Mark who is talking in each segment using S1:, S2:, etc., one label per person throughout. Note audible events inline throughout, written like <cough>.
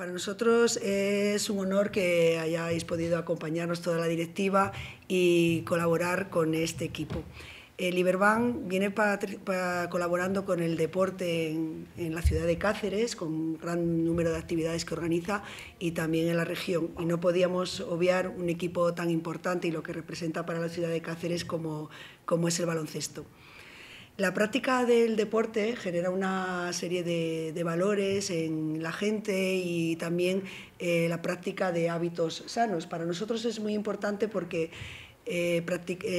S1: Para nosotros es un honor que hayáis podido acompañarnos toda la directiva y colaborar con este equipo. El Iberbank viene colaborando con el deporte en, la ciudad de Cáceres, con un gran número de actividades que organiza y también en la región. Y no podíamos obviar un equipo tan importante y lo que representa para la ciudad de Cáceres como es el baloncesto. La práctica del deporte genera una serie de, valores en la gente y también eh, la práctica de hábitos sanos. Para nosotros es muy importante porque eh,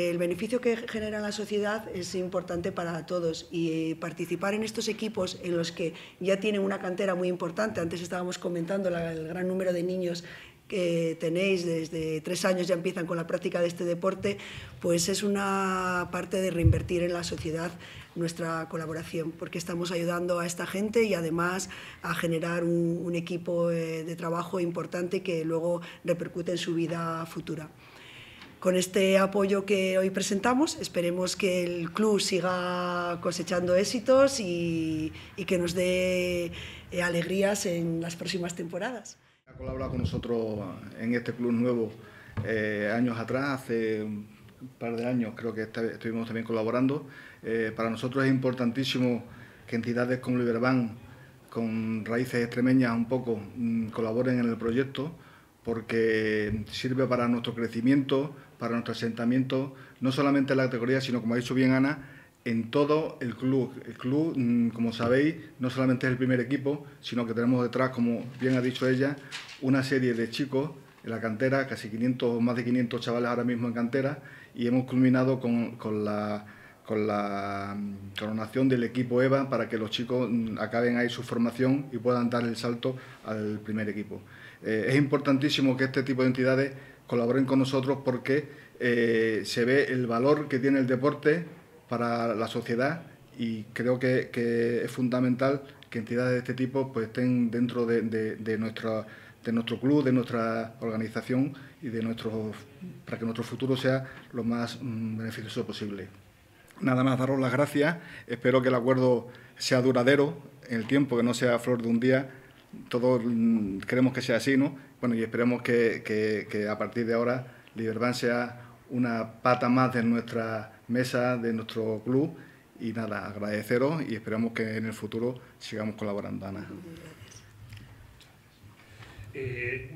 S1: el beneficio que genera la sociedad es importante para todos y eh, participar en estos equipos en los que ya tienen una cantera muy importante, antes estábamos comentando el gran número de niños que tenéis desde tres años ya empiezan con la práctica de este deporte, pues es una parte de reinvertir en la sociedad nuestra colaboración, porque estamos ayudando a esta gente y además a generar un, equipo eh, de trabajo importante que luego repercute en su vida futura con este apoyo que hoy presentamos. Esperemos que el club siga cosechando éxitos y que nos dé eh, alegrías en las próximas temporadas.
S2: Ha colaborado con nosotros en este club nuevo eh, años atrás, hace un par de años creo que estuvimos también colaborando. Eh, para nosotros es importantísimo que entidades como Liberban con raíces extremeñas un poco, mm, colaboren en el proyecto porque sirve para nuestro crecimiento, para nuestro asentamiento, no solamente en la categoría, sino como ha dicho bien Ana, en todo el club. El club, mm, como sabéis, no solamente es el primer equipo, sino que tenemos detrás, como bien ha dicho ella, una serie de chicos en la cantera, casi 500, más de 500 chavales ahora mismo en cantera, y hemos culminado con, con la con la mm, coronación del equipo EVA para que los chicos mm, acaben ahí su formación y puedan dar el salto al primer equipo. Eh, es importantísimo que este tipo de entidades colaboren con nosotros porque eh, se ve el valor que tiene el deporte para la sociedad y creo que, es fundamental que entidades de este tipo pues, estén dentro de, de, de nuestro club, de nuestra organización y de nuestro, para que nuestro futuro sea lo más mm, beneficioso posible. Nada más daros las gracias, espero que el acuerdo sea duradero en el tiempo, que no sea flor de un día, todos mm, queremos que sea así, ¿no? Bueno, y esperemos que, que, a partir de ahora Liberbank sea una pata más de nuestra mesa de nuestro club. Y nada, agradeceros y esperamos que en el futuro sigamos colaborando, Ana.
S3: Eh,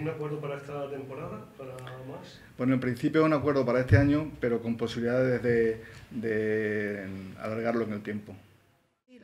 S3: un acuerdo para esta temporada? ¿Para
S2: Bueno, en principio es un acuerdo para este año, pero con posibilidades de, de alargarlo en el tiempo.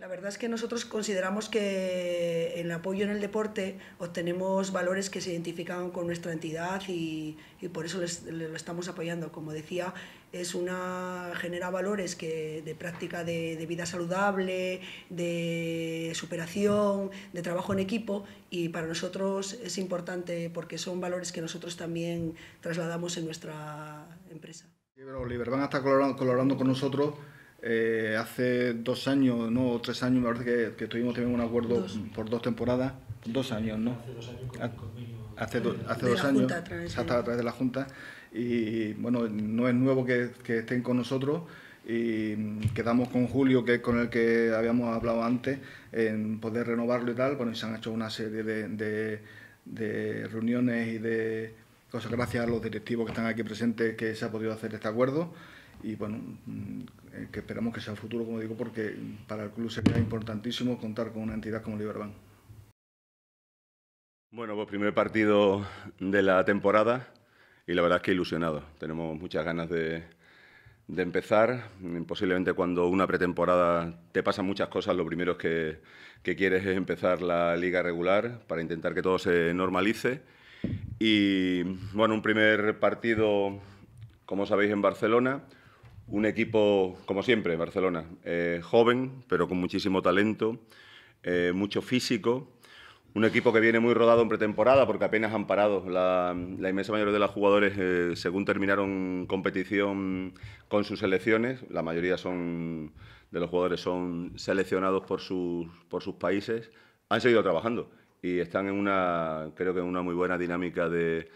S1: La verdad es que nosotros consideramos que en el apoyo en el deporte obtenemos valores que se identifican con nuestra entidad y, por eso lo estamos apoyando. Como decía, es una genera valores que de práctica de, vida saludable, de superación, de trabajo en equipo y para nosotros es importante porque son valores que nosotros también trasladamos en nuestra empresa.
S2: Sí, van colaborando con nosotros eh, hace dos años, no, tres años, me parece que, que tuvimos también un acuerdo por dos temporadas, dos años, ¿no? Hace dos años. Ah, hace, dos años, a a través de la Junta. Y bueno, no es nuevo que, estén con nosotros y quedamos con Julio, que es con el que habíamos hablado antes, en poder renovarlo y tal. Bueno, y se han hecho una serie de, de reuniones y de cosas gracias a los directivos que están aquí presentes que se ha podido hacer este acuerdo. Y bueno, eh, que esperamos que sea el futuro, como digo, porque para el club sería importantísimo contar con una entidad como Liverbank.
S4: Bueno, pues primer partido de la temporada y la verdad es que ilusionado. Tenemos muchas ganas de, empezar. Posiblemente cuando una pretemporada te pasan muchas cosas, lo primero que quieres es empezar la liga regular para intentar que todo se normalice. Y bueno, un primer partido, como sabéis, en Barcelona un equipo, como siempre, Barcelona, eh, joven, pero con muchísimo talento, eh, mucho físico. Un equipo que viene muy rodado en pretemporada porque apenas han parado. La, inmensa mayoría de los jugadores, eh, según terminaron competición con sus selecciones, la mayoría son, de los jugadores son seleccionados por sus, por sus países, han seguido trabajando y están en una, creo que en una muy buena dinámica de,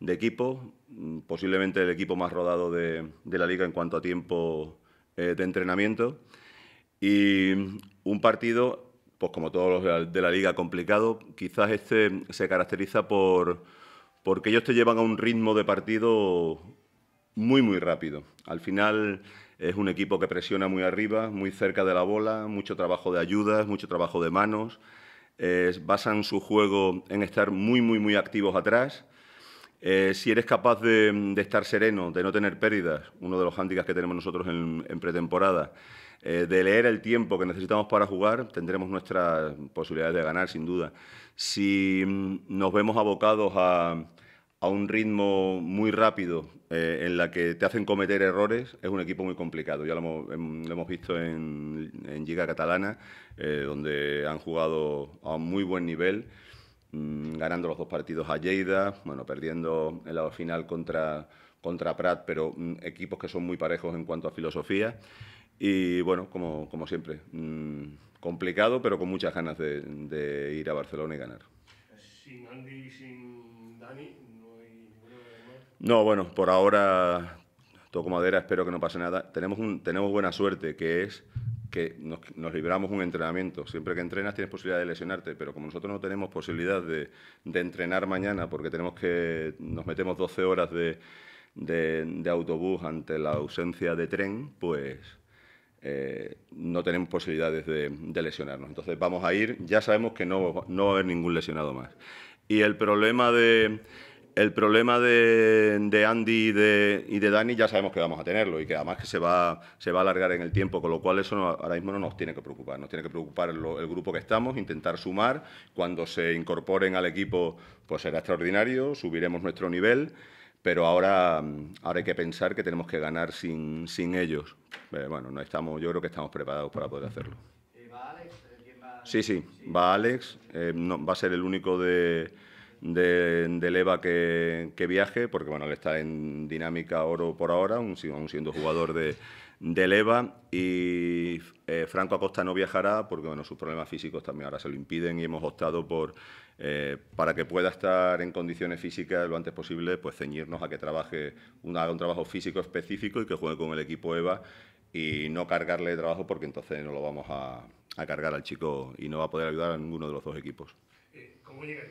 S4: de equipo, mm, posiblemente el equipo más rodado de, de la liga en cuanto a tiempo eh, de entrenamiento. Y un partido, pues como todos los de la liga, complicado. Quizás este se caracteriza por porque ellos te llevan a un ritmo de partido muy, muy rápido. Al final es un equipo que presiona muy arriba, muy cerca de la bola, mucho trabajo de ayudas, mucho trabajo de manos. basan su juego en estar muy, muy, muy activos atrás eh, si eres capaz de, estar sereno, de no tener pérdidas, uno de los hándicaps que tenemos nosotros en, pretemporada, eh, de leer el tiempo que necesitamos para jugar, tendremos nuestras posibilidades de ganar, sin duda. Si mm, nos vemos abocados a, un ritmo muy rápido eh, en la que te hacen cometer errores, es un equipo muy complicado. Ya lo hemos, em, visto en, en Liga Catalana, donde han jugado a un muy buen nivel. Mm, ganando los dos partidos a Lleida, bueno, perdiendo en la final contra, contra Prat, pero mm, equipos que son muy parejos en cuanto a filosofía. Y bueno, como, como siempre, mm, complicado, pero con muchas ganas de, ir a Barcelona y ganar.
S3: Sin Andy y sin Dani, no hay
S4: No, bueno, por ahora toco madera, espero que no pase nada. Tenemos, tenemos buena suerte, que es que nos, libramos un entrenamiento. Siempre que entrenas tienes posibilidad de lesionarte, pero como nosotros no tenemos posibilidad de, entrenar mañana porque tenemos que nos metemos 12 horas de, autobús ante la ausencia de tren, pues eh, no tenemos posibilidades de, lesionarnos. Entonces vamos a ir, ya sabemos que no, no va a haber ningún lesionado más. Y el problema de el problema de, Andy y de, Dani ya sabemos que vamos a tenerlo y que además que se va, se va a alargar en el tiempo, con lo cual eso ahora mismo no nos tiene que preocupar. Nos tiene que preocupar el, grupo que estamos, intentar sumar. Cuando se incorporen al equipo, pues será extraordinario, subiremos nuestro nivel, pero ahora, ahora hay que pensar que tenemos que ganar sin, sin ellos. Eh, bueno, no estamos, yo creo que estamos preparados para poder hacerlo. Eh, ¿Va Alex? Sí, sí, va Alex. Eh, no, va a ser el único de de, del EVA que, viaje, porque bueno, él está en dinámica oro por ahora, aún, siendo jugador de, del EVA, y eh, Franco Acosta no viajará porque bueno, sus problemas físicos también ahora se lo impiden y hemos optado por, eh, para que pueda estar en condiciones físicas lo antes posible, pues ceñirnos a que trabaje, haga un trabajo físico específico y que juegue con el equipo EVA y no cargarle trabajo porque entonces no lo vamos a, cargar al chico y no va a poder ayudar a ninguno de los dos equipos.
S3: Eh, ¿Cómo llega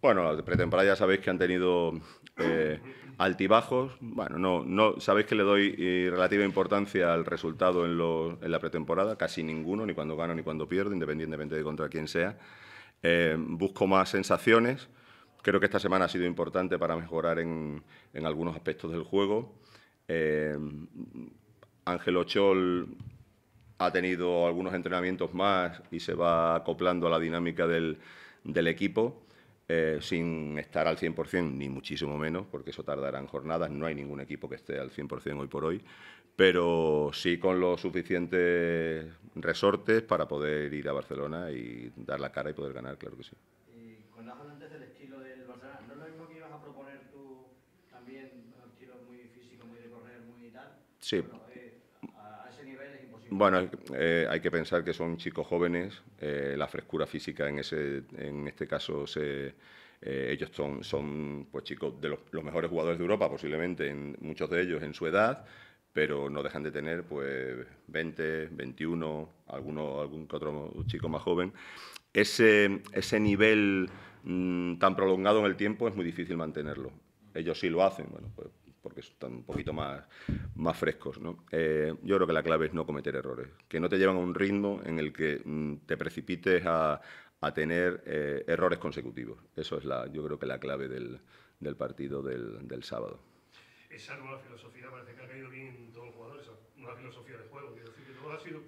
S4: bueno, la pretemporada ya sabéis que han tenido eh, altibajos. Bueno, no, no, sabéis que le doy eh, relativa importancia al resultado en, la pretemporada, casi ninguno, ni cuando gano ni cuando pierdo, independientemente de contra quién sea. Eh, busco más sensaciones. Creo que esta semana ha sido importante para mejorar en, algunos aspectos del juego. Ángel Ochol ha tenido algunos entrenamientos más y se va acoplando a la dinámica del, del equipo. Eh, sin estar al 100%, ni muchísimo menos, porque eso tardará en jornadas. No hay ningún equipo que esté al 100% hoy por hoy, pero sí con los suficientes resortes para poder ir a Barcelona y dar la cara y poder ganar, claro que sí.
S3: Y con zona antes del estilo del Barcelona, ¿no es lo mismo que ibas a proponer tú también, un estilo muy físico, muy de correr, muy tal? Sí.
S4: Bueno, eh, hay que pensar que son chicos jóvenes, eh, la frescura física en, este caso eh, ellos son, pues, chicos de los, mejores jugadores de Europa, posiblemente muchos de ellos en su edad, pero no dejan de tener pues 20, 21, alguno, algún otro chico más joven. Ese, nivel mm, tan prolongado en el tiempo es muy difícil mantenerlo. Ellos sí lo hacen, bueno, pues porque están un poquito más, frescos. ¿no? Eh, yo creo que la clave es no cometer errores, que no te llevan a un ritmo en el que mm, te precipites a, tener eh, errores consecutivos. Eso es, la, yo creo que la clave del, partido del, sábado.
S3: Esa nueva filosofía parece que ha caído bien en todos los jugadores, una filosofía de juego, quiero decir que todo ha sido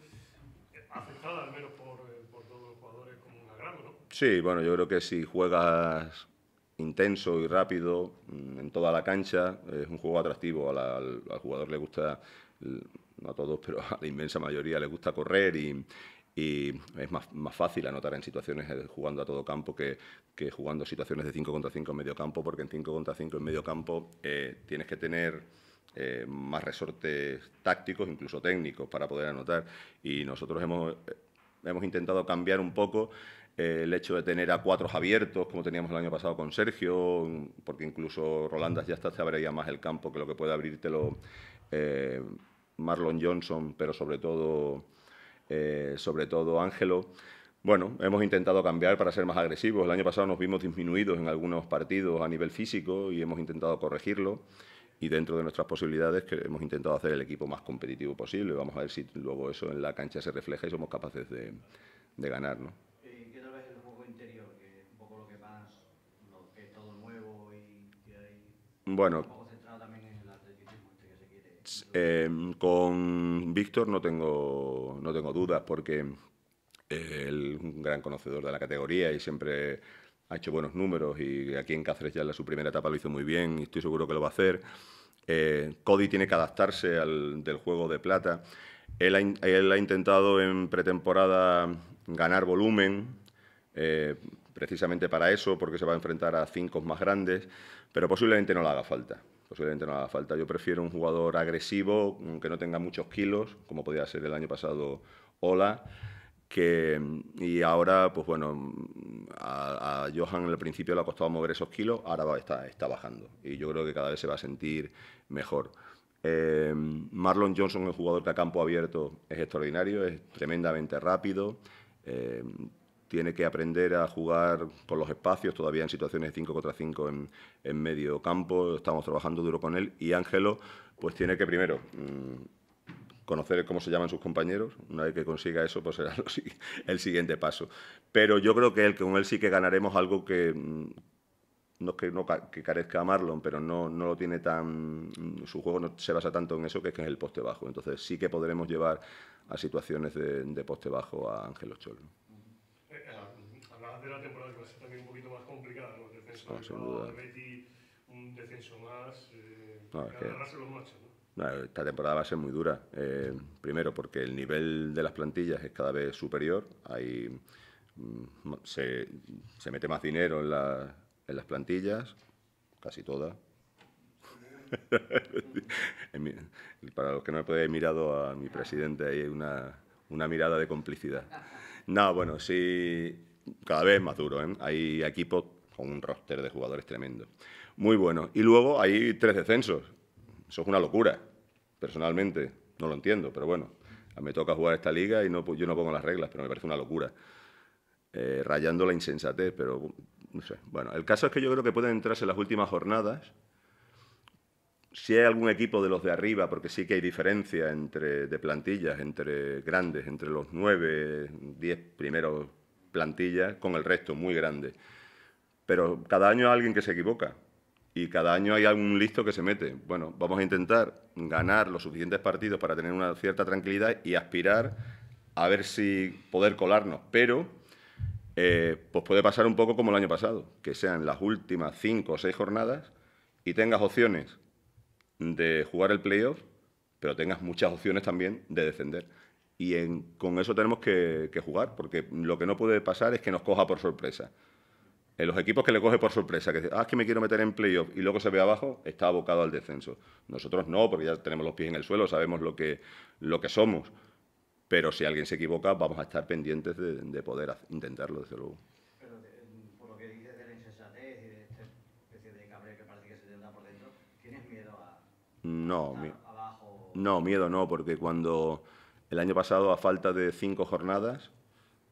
S3: eh, aceptada al menos por, por todos los jugadores
S4: como un agrado, ¿no? Sí, bueno, yo creo que si juegas intenso y rápido mm, en toda la cancha. Es un juego atractivo, al, jugador le gusta, no a todos, <laughs> pero a la inmensa mayoría le gusta correr y, es más, fácil anotar en situaciones eh, jugando a todo campo que, jugando situaciones de 5 contra 5 en medio campo, porque en 5 contra 5 en medio campo eh, tienes que tener... Eh, más resortes tácticos, incluso técnicos, para poder anotar. Y nosotros hemos, hemos intentado cambiar un poco eh, el hecho de tener a cuatro abiertos, como teníamos el año pasado con Sergio, porque incluso Rolandas ya está, se ya más el campo que lo que puede abrírtelo eh, Marlon Johnson, pero sobre todo, eh, sobre todo Ángelo. Bueno, hemos intentado cambiar para ser más agresivos. El año pasado nos vimos disminuidos en algunos partidos a nivel físico y hemos intentado corregirlo. Y dentro de nuestras posibilidades que hemos intentado hacer el equipo más competitivo posible. Vamos a ver si luego eso en la cancha se refleja y somos capaces de, de ganar. ¿no? Bueno, em, con Víctor no tengo, no tengo dudas porque él es un gran conocedor de la categoría y siempre ha hecho buenos números y aquí en Cáceres ya en su primera etapa lo hizo muy bien y estoy seguro que lo va a hacer. Eh, Cody tiene que adaptarse al del juego de plata. Él ha, intentado en pretemporada ganar volumen, eh, precisamente para eso, porque se va a enfrentar a cinco más grandes, pero posiblemente no le haga falta. Posiblemente no haga falta. Yo prefiero un jugador agresivo, que no tenga muchos kilos, como podía ser el año pasado Ola. Que, y ahora, pues bueno, a, Johan en el principio le ha costado mover esos kilos, ahora está, está bajando. Y yo creo que cada vez se va a sentir mejor. Eh, Marlon Johnson, el jugador que a campo abierto es extraordinario, es tremendamente rápido, eh, tiene que aprender a jugar con los espacios, todavía en situaciones de 5 contra 5 en, medio campo, estamos trabajando duro con él y Ángelo pues tiene que primero mm, conocer cómo se llaman sus compañeros, una vez que consiga eso pues <laughs> será el siguiente paso. Pero yo creo que con él sí que ganaremos algo que... Mm, no es que, no, carezca a Marlon, pero no, no lo tiene tan. Mm, su juego no se basa tanto en eso que es el poste bajo. Entonces sí que podremos llevar a situaciones de, poste bajo a Ángelo Ochol
S3: de la temporada que va a ser también un poquito más complicada, ¿no? El no, un descenso más, eh, no, los machos,
S4: ¿no? Esta temporada va a ser muy dura. Eh, primero, porque el nivel de las plantillas es cada vez superior. Hay, mm, se, se mete más dinero en, la, en las plantillas, casi todas, <laughs> para los que no me podéis mirado a mi presidente, hay una, una, mirada de complicidad. No, bueno, sí, cada vez más duro. ¿eh? Hay equipos con un roster de jugadores tremendo. Muy bueno. Y luego hay tres descensos. Eso es una locura, personalmente. No lo entiendo, pero bueno. A Me toca jugar esta liga y no, yo no pongo las reglas, pero me parece una locura. Eh, rayando la insensatez, pero no sé. Bueno, el caso es que yo creo que pueden entrarse las últimas jornadas. Si hay algún equipo de los de arriba, porque sí que hay diferencia entre, de plantillas entre grandes, entre los nueve, diez primeros plantilla con el resto, muy grande. Pero cada año hay alguien que se equivoca y cada año hay algún listo que se mete. Bueno, vamos a intentar ganar los suficientes partidos para tener una cierta tranquilidad y aspirar a ver si poder colarnos, pero eh, pues puede pasar un poco como el año pasado, que sean las últimas cinco o seis jornadas y tengas opciones de jugar el playoff, pero tengas muchas opciones también de defender y con eso tenemos que, jugar, porque lo que no puede pasar es que nos coja por sorpresa. En los equipos que le coge por sorpresa, que dice, ah, es que me quiero meter en playoff y luego se ve abajo, está abocado al descenso. Nosotros no, porque ya tenemos los pies en el suelo, sabemos lo que, lo que somos. Pero si alguien se equivoca, vamos a estar pendientes de, poder intentarlo, desde luego.
S3: Pero eh, por lo que dices de la insensatez de esta especie de que parece que se da por dentro, ¿tienes miedo a.?
S4: No, abajo? no miedo no, porque cuando el año pasado, a falta de cinco jornadas,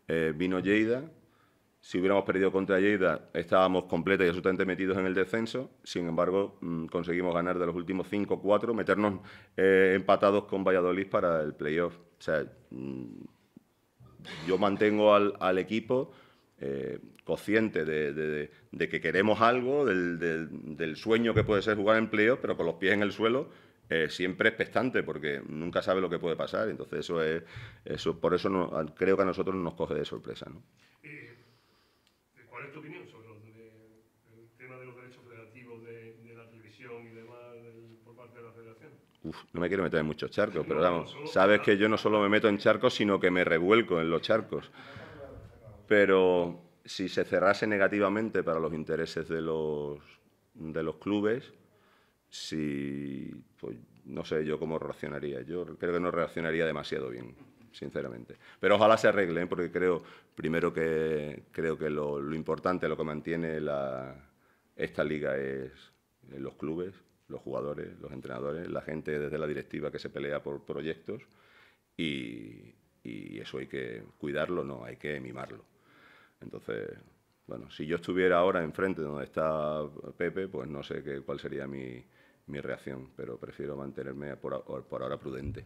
S4: eh, vino Lleida. Si hubiéramos perdido contra Lleida, estábamos completos y absolutamente metidos en el descenso. Sin embargo, mm, conseguimos ganar de los últimos cinco, cuatro, meternos eh, empatados con Valladolid para el playoff. Mm, yo mantengo al, equipo eh, consciente de, que queremos algo, del, del, sueño que puede ser jugar en playoff, pero con los pies en el suelo eh, siempre es pestante porque nunca sabe lo que puede pasar. Entonces, eso es, eso, por eso creo que a nosotros nos coge de sorpresa. ¿no? Eh,
S3: eh, ¿Cuál es tu opinión sobre el tema de los derechos federativos de, la televisión y demás
S4: por parte de la federación? Uf, no me quiero meter en muchos charcos, pero vamos, sabes que yo no solo me meto en charcos, sino que me revuelco en los charcos. Pero si se cerrase negativamente para los intereses de los, de los clubes, si, pues, no sé yo cómo reaccionaría. Yo creo que no reaccionaría demasiado bien, sinceramente. Pero ojalá se arregle porque creo, primero que creo que lo, importante, lo que mantiene esta liga es los clubes, los jugadores, los entrenadores, la gente desde la directiva que se pelea por proyectos y, eso hay que cuidarlo, no, hay que mimarlo. Entonces, bueno, si yo estuviera ahora enfrente donde está Pepe, pues no sé qué, cuál sería mi, mi reacción, pero prefiero mantenerme por, ahora prudente.